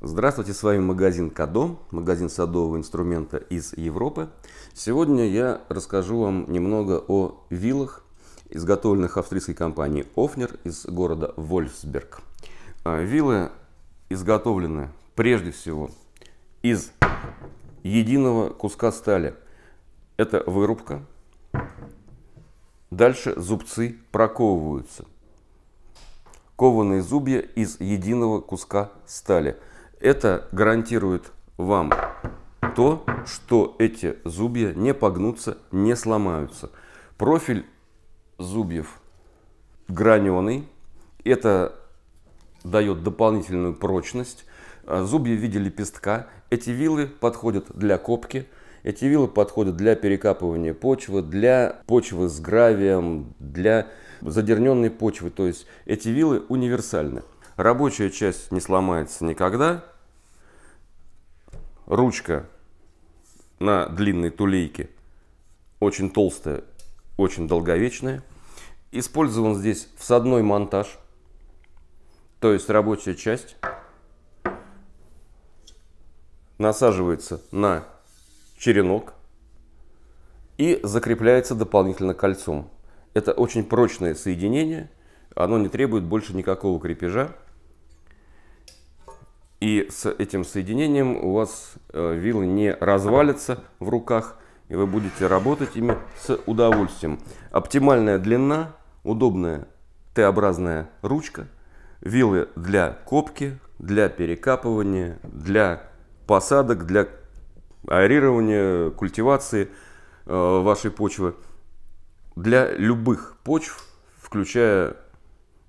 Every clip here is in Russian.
Здравствуйте, с вами магазин Кадо, магазин садового инструмента из Европы. Сегодня я расскажу вам немного о вилах, изготовленных австрийской компанией Офнер из города Вольфсберг. А, вилы изготовлены прежде всего из единого куска стали. Это вырубка. Дальше зубцы проковываются. Кованые зубья из единого куска стали – это гарантирует вам то, что эти зубья не погнутся, не сломаются. Профиль зубьев граненый. Это дает дополнительную прочность. А, зубья в виде лепестка. Эти вилы подходят для копки. Эти вилы подходят для перекапывания почвы, для почвы с гравием, для задерненной почвы. То есть эти вилы универсальны. Рабочая часть не сломается никогда. Ручка на длинной тулейке очень толстая, очень долговечная. Использован здесь всадной монтаж, то есть рабочая часть насаживается на черенок и закрепляется дополнительно кольцом. Это очень прочное соединение, оно не требует больше никакого крепежа. И с этим соединением у вас э, вилы не развалятся в руках, и вы будете работать ими с удовольствием. Оптимальная длина, удобная Т-образная ручка, вилы для копки, для перекапывания, для посадок, для аэрирования, культивации э, вашей почвы. Для любых почв, включая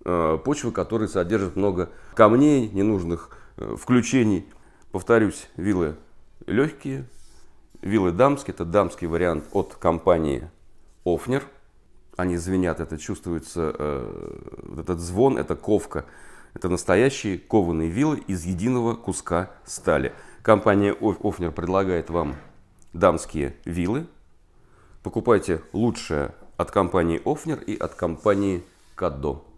э, почвы, которые содержат много камней, ненужных Э, включений. Повторюсь, вилы легкие, вилы дамские, это дамский вариант от компании Офнер. Они звенят, это чувствуется, э, этот звон, это ковка. Это настоящие кованые вилы из единого куска стали. Компания Офнер предлагает вам дамские вилы. Покупайте лучшее от компании Офнер и от компании Каддо.